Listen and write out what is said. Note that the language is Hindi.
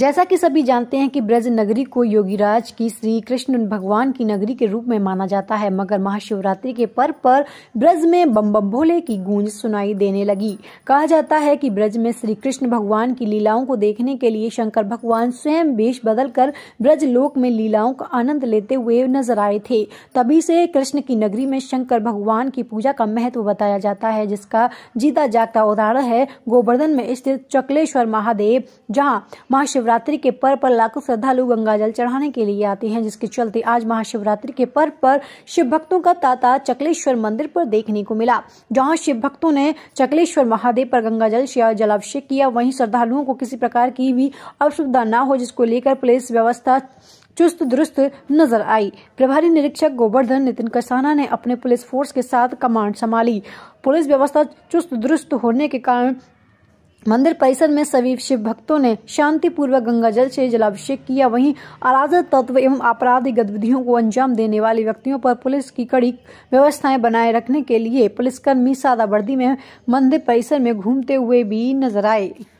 जैसा कि सभी जानते हैं कि ब्रज नगरी को योगीराज की श्री कृष्ण भगवान की नगरी के रूप में माना जाता है मगर महाशिवरात्रि के पर्व पर ब्रज में बम बम भोले की गूंज सुनाई देने लगी कहा जाता है कि ब्रज में श्री कृष्ण भगवान की लीलाओं को देखने के लिए शंकर भगवान स्वयं वेश बदल कर ब्रज लोक में लीलाओं का आनंद लेते हुए नजर आए थे तभी से कृष्ण की नगरी में शंकर भगवान की पूजा का महत्व बताया जाता है जिसका जीता जागता उदाहरण है गोवर्धन में स्थित चकलेश्वर महादेव जहाँ महाशिव महाशिवरात्रि के पर्व पर लाखों श्रद्धालु गंगा जल चढ़ाने के लिए आते हैं जिसके चलते आज महाशिवरात्रि के पर्व पर शिव भक्तों का तांता चकलेश्वर मंदिर पर देखने को मिला जहां शिव भक्तों ने चकलेश्वर महादेव पर गंगा जल जलाभिषेक किया वहीं श्रद्धालुओं को किसी प्रकार की भी असुविधा न हो जिसको लेकर पुलिस व्यवस्था चुस्त दुरुस्त नजर आई प्रभारी निरीक्षक गोवर्धन नितिन कसाना ने अपने पुलिस फोर्स के साथ कमांड संभाली पुलिस व्यवस्था चुस्त दुरुस्त होने के कारण मंदिर परिसर में सभी शिव भक्तों ने शांतिपूर्वक गंगा जल से जलाभिषेक किया वहीं अराजक तत्व एवं आपराधिक गतिविधियों को अंजाम देने वाले व्यक्तियों पर पुलिस की कड़ी व्यवस्थाएं बनाए रखने के लिए पुलिसकर्मी सादा में मंदिर परिसर में घूमते हुए भी नजर आए